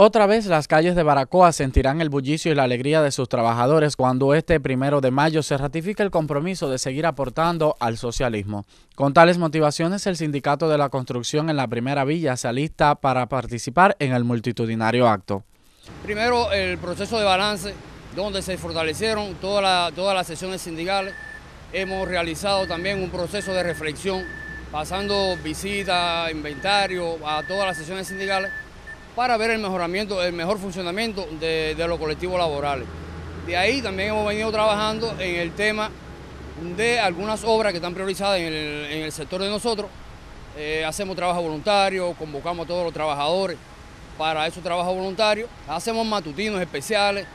Otra vez las calles de Baracoa sentirán el bullicio y la alegría de sus trabajadores cuando este primero de mayo se ratifique el compromiso de seguir aportando al socialismo. Con tales motivaciones, el Sindicato de la Construcción en la Primera Villa se alista para participar en el multitudinario acto. Primero, el proceso de balance, donde se fortalecieron todas las sesiones sindicales. Hemos realizado también un proceso de reflexión, pasando visitas, inventario a todas las sesiones sindicales para ver el mejoramiento, el mejor funcionamiento de, los colectivos laborales. De ahí también hemos venido trabajando en el tema de algunas obras que están priorizadas en el, sector de nosotros. Eh, hacemos trabajo voluntario, convocamos a todos los trabajadores para esos trabajo voluntarios, hacemos matutinos especiales,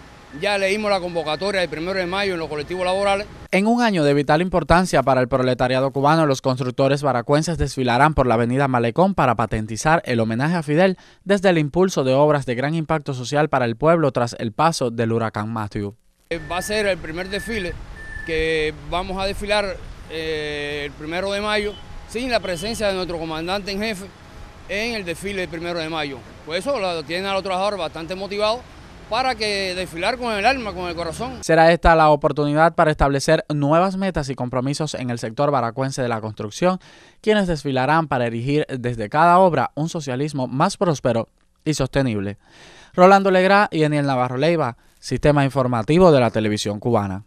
ya leímos la convocatoria del 1 de mayo en los colectivos laborales. En un año de vital importancia para el proletariado cubano, los constructores baracuenses desfilarán por la avenida Malecón para patentizar el homenaje a Fidel desde el impulso de obras de gran impacto social para el pueblo tras el paso del huracán Matthew. Eh, va a ser el primer desfile que vamos a desfilar eh, el primero de mayo sin la presencia de nuestro comandante en jefe en el desfile del primero de mayo. Por pues eso lo tienen al los trabajadores bastante motivado para que desfilar con el alma, con el corazón. Será esta la oportunidad para establecer nuevas metas y compromisos en el sector baracuense de la construcción, quienes desfilarán para erigir desde cada obra un socialismo más próspero y sostenible. Rolando Legra y Daniel Navarro Leiva, Sistema Informativo de la Televisión Cubana.